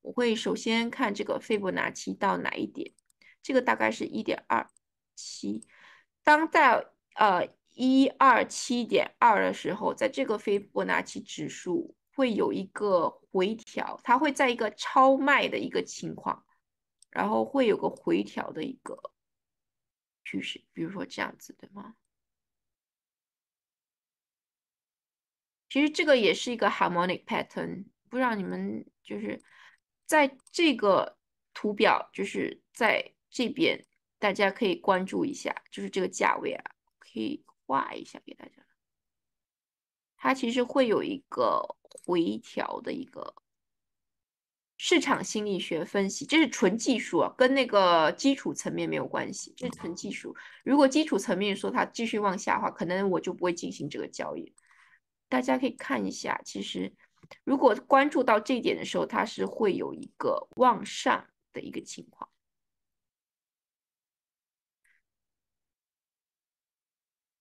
我会首先看这个斐波那契到哪一点，这个大概是一点二七，当在。呃，一二七点二的时候，在这个斐波那契指数会有一个回调，它会在一个超卖的一个情况，然后会有个回调的一个趋势，比如说这样子，对吗？其实这个也是一个 harmonic pattern，不知道你们就是在这个图表，就是在这边，大家可以关注一下，就是这个价位啊。可以画一下给大家，它其实会有一个回调的一个市场心理学分析，这是纯技术啊，跟那个基础层面没有关系，是纯技术。如果基础层面说它继续往下的话，可能我就不会进行这个交易。大家可以看一下，其实如果关注到这一点的时候，它是会有一个往上的一个情况。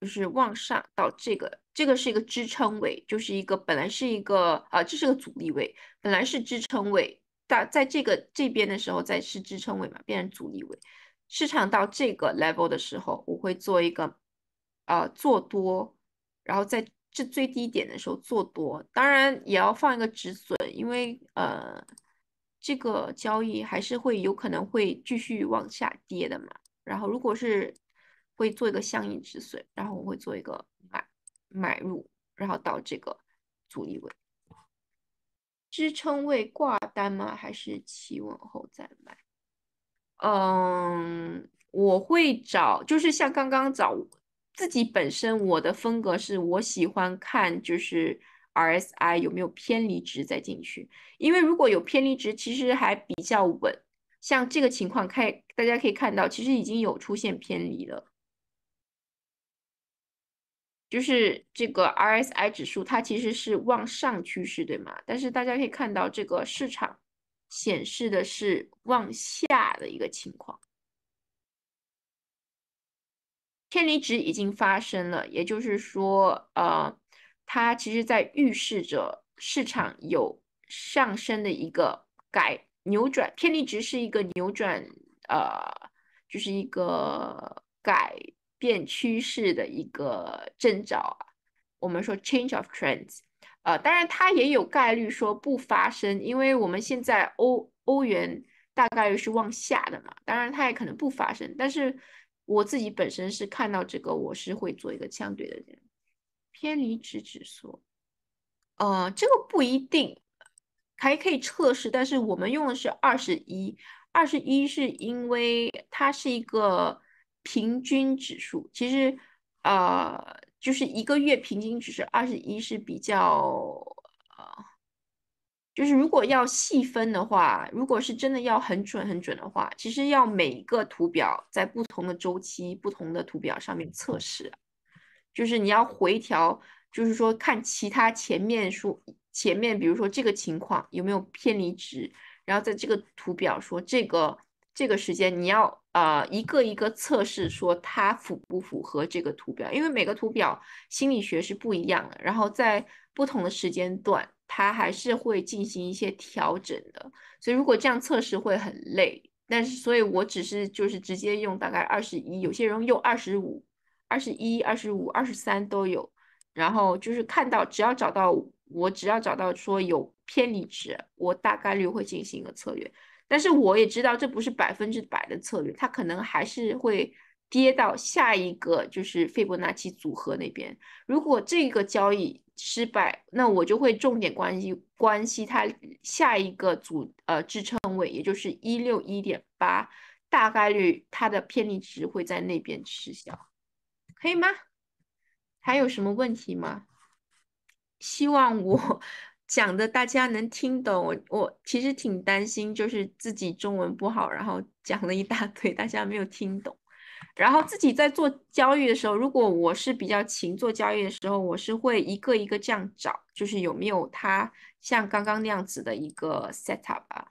就是往上到这个，这个是一个支撑位，就是一个本来是一个啊，这是个阻力位，本来是支撑位，但在这个这边的时候，再是支撑位嘛，变成阻力位。市场到这个 level 的时候，我会做一个啊做多，然后在这最低点的时候做多，当然也要放一个止损，因为呃这个交易还是会有可能会继续往下跌的嘛。然后如果是会做一个相应止损，然后我会做一个买买入，然后到这个阻力位、支撑位挂单吗？还是企稳后再买？嗯，我会找，就是像刚刚找自己本身，我的风格是我喜欢看就是 R S I 有没有偏离值再进去，因为如果有偏离值，其实还比较稳。像这个情况，开大家可以看到，其实已经有出现偏离了。就是这个 R S I 指数，它其实是往上趋势，对吗？但是大家可以看到，这个市场显示的是往下的一个情况，偏离值已经发生了，也就是说，呃，它其实在预示着市场有上升的一个改扭转。偏离值是一个扭转，呃，就是一个改。变趋势的一个征兆啊，我们说 change of trends，呃，当然它也有概率说不发生，因为我们现在欧欧元大概率是往下的嘛，当然它也可能不发生，但是我自己本身是看到这个，我是会做一个相对的偏离值指数，呃，这个不一定还可以测试，但是我们用的是二十一，二十一是因为它是一个。平均指数其实，呃，就是一个月平均指数二十一是比较，呃，就是如果要细分的话，如果是真的要很准很准的话，其实要每一个图表在不同的周期、不同的图表上面测试，就是你要回调，就是说看其他前面数前面，比如说这个情况有没有偏离值，然后在这个图表说这个。这个时间你要呃一个一个测试，说它符不符合这个图表，因为每个图表心理学是不一样的，然后在不同的时间段它还是会进行一些调整的，所以如果这样测试会很累，但是所以我只是就是直接用大概二十一，有些人用二十五、二十一、二十五、二十三都有，然后就是看到只要找到我只要找到说有偏离值，我大概率会进行一个策略。但是我也知道这不是百分之百的策略，它可能还是会跌到下一个就是斐波那契组合那边。如果这个交易失败，那我就会重点关系关系它下一个组呃支撑位，也就是一六一点八，大概率它的偏离值会在那边失效，可以吗？还有什么问题吗？希望我。讲的大家能听懂，我我其实挺担心，就是自己中文不好，然后讲了一大堆，大家没有听懂。然后自己在做交易的时候，如果我是比较勤做交易的时候，我是会一个一个这样找，就是有没有它像刚刚那样子的一个 setup 啊。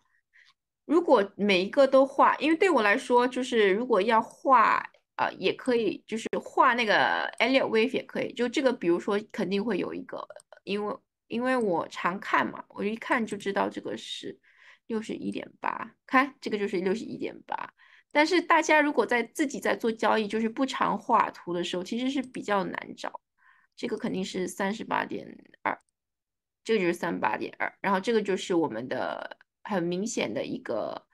如果每一个都画，因为对我来说，就是如果要画，呃，也可以，就是画那个 Elliott Wave 也可以。就这个，比如说肯定会有一个，因为。因为我常看嘛，我一看就知道这个是六十一点八，看这个就是六十一点八。但是大家如果在自己在做交易，就是不常画图的时候，其实是比较难找。这个肯定是三十八点二，这就是三八点二。然后这个就是我们的很明显的一个，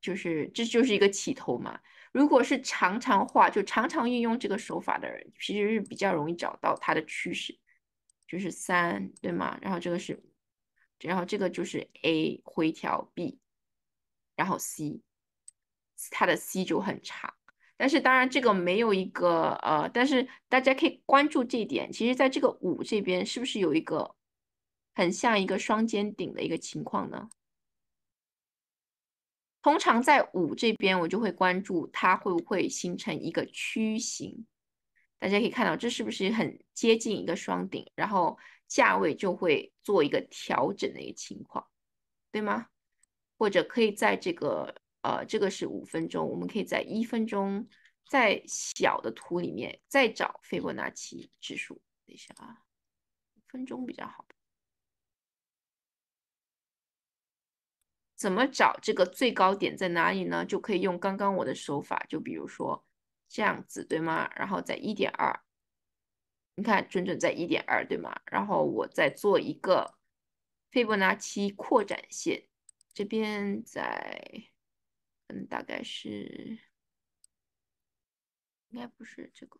就是这就是一个起头嘛。如果是常常画，就常常运用这个手法的人，其实是比较容易找到它的趋势。就是三对吗？然后这个是，然后这个就是 A 回调 B，然后 C，它的 C 就很长。但是当然这个没有一个呃，但是大家可以关注这一点。其实在这个五这边，是不是有一个很像一个双尖顶的一个情况呢？通常在五这边，我就会关注它会不会形成一个曲形。大家可以看到，这是不是很接近一个双顶，然后价位就会做一个调整的一个情况，对吗？或者可以在这个，呃，这个是五分钟，我们可以在一分钟，在小的图里面再找斐波那契指数。等一下啊，五分钟比较好。怎么找这个最高点在哪里呢？就可以用刚刚我的手法，就比如说。这样子对吗？然后在一点二，你看，准准在一点二对吗？然后我再做一个斐波那契扩展线，这边在，嗯，大概是，应该不是这个。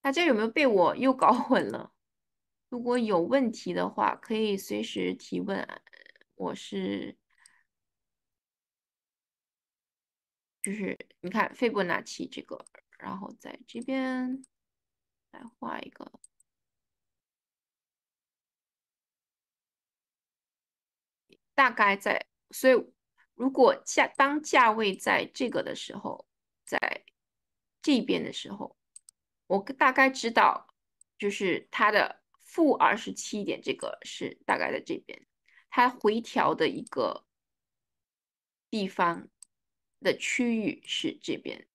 大家有没有被我又搞混了？如果有问题的话，可以随时提问我是。就是你看斐波那契这个，然后在这边来画一个，大概在。所以如果价当价位在这个的时候，在这边的时候，我大概知道，就是它的负二十七点这个是大概在这边，它回调的一个地方。的区域是这边，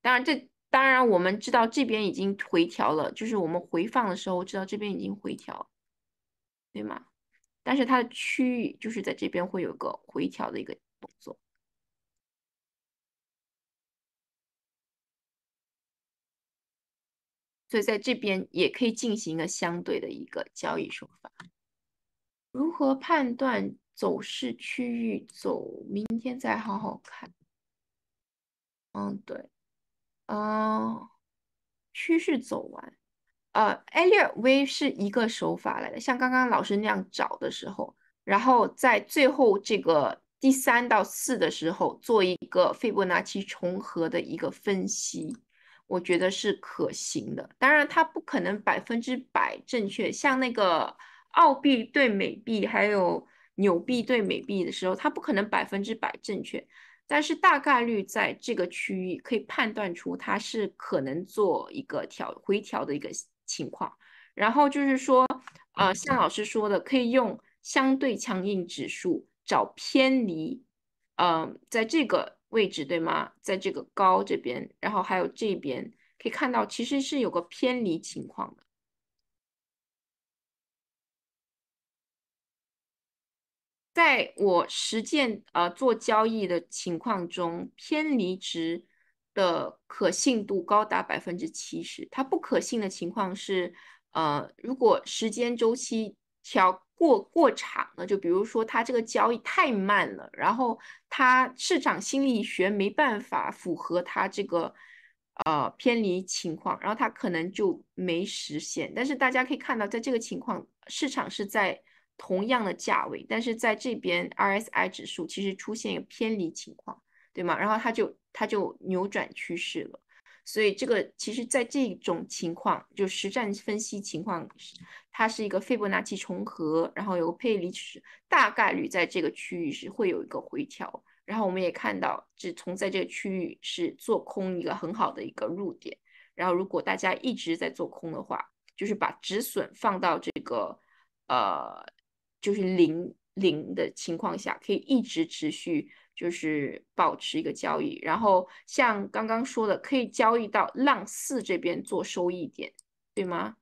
当然这当然我们知道这边已经回调了，就是我们回放的时候知道这边已经回调，对吗？但是它的区域就是在这边会有个回调的一个动作，所以在这边也可以进行一个相对的一个交易手法。如何判断走势区域走？明天再好好看。嗯，对，啊，趋势走完，呃，艾尔 V 是一个手法来的，像刚刚老师那样找的时候，然后在最后这个第三到四的时候做一个斐波那契重合的一个分析，我觉得是可行的。当然，它不可能百分之百正确，像那个澳币对美币，还有纽币对美币的时候，它不可能百分之百正确。但是大概率在这个区域可以判断出它是可能做一个调回调的一个情况，然后就是说，呃，像老师说的，可以用相对强硬指数找偏离，嗯，在这个位置对吗？在这个高这边，然后还有这边可以看到，其实是有个偏离情况的。在我实践呃做交易的情况中，偏离值的可信度高达百分之七十。它不可信的情况是，呃，如果时间周期调过过长了，就比如说它这个交易太慢了，然后它市场心理学没办法符合它这个呃偏离情况，然后它可能就没实现。但是大家可以看到，在这个情况，市场是在。同样的价位，但是在这边 R S I 指数其实出现有偏离情况，对吗？然后它就它就扭转趋势了。所以这个其实在这种情况，就实战分析情况是它是一个斐波那契重合，然后有个配离，是大概率在这个区域是会有一个回调。然后我们也看到，只从在这个区域是做空一个很好的一个入点。然后如果大家一直在做空的话，就是把止损放到这个呃。就是零零的情况下，可以一直持续，就是保持一个交易。然后像刚刚说的，可以交易到浪四这边做收益点，对吗？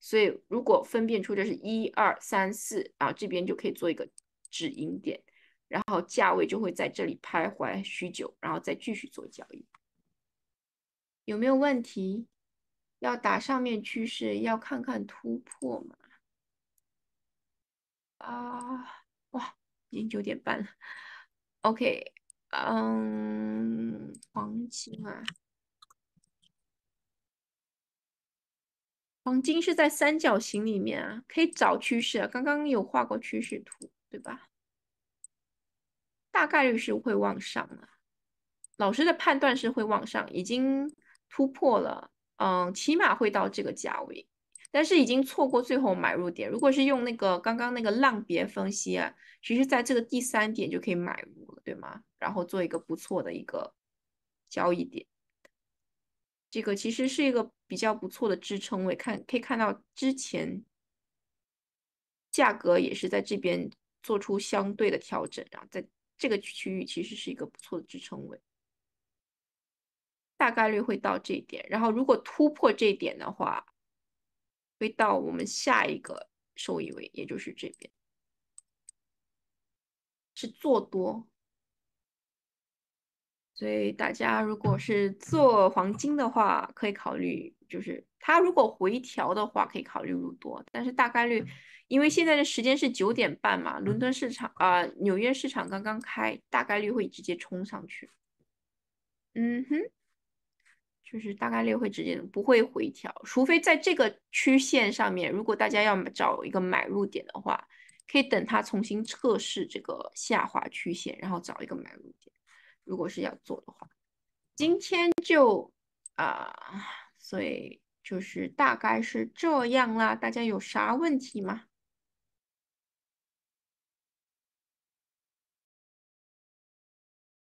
所以如果分辨出这是一二三四，然后这边就可以做一个止盈点，然后价位就会在这里徘徊许久，然后再继续做交易。有没有问题？要打上面趋势，要看看突破嘛？啊哇，已经九点半了。OK，嗯，黄金啊，黄金是在三角形里面啊，可以找趋势啊。刚刚有画过趋势图，对吧？大概率是会往上的，老师的判断是会往上，已经突破了，嗯，起码会到这个价位。但是已经错过最后买入点。如果是用那个刚刚那个浪别分析啊，其实在这个第三点就可以买入了，对吗？然后做一个不错的一个交易点。这个其实是一个比较不错的支撑位，看可以看到之前价格也是在这边做出相对的调整，然后在这个区域其实是一个不错的支撑位，大概率会到这一点。然后如果突破这一点的话。会到我们下一个收益位，也就是这边是做多，所以大家如果是做黄金的话，可以考虑就是它如果回调的话，可以考虑入多，但是大概率，因为现在的时间是九点半嘛，伦敦市场啊，纽约市场刚刚开，大概率会直接冲上去。嗯哼。就是大概率会直接不会回调，除非在这个曲线上面，如果大家要找一个买入点的话，可以等它重新测试这个下滑曲线，然后找一个买入点。如果是要做的话，今天就啊，所以就是大概是这样啦。大家有啥问题吗？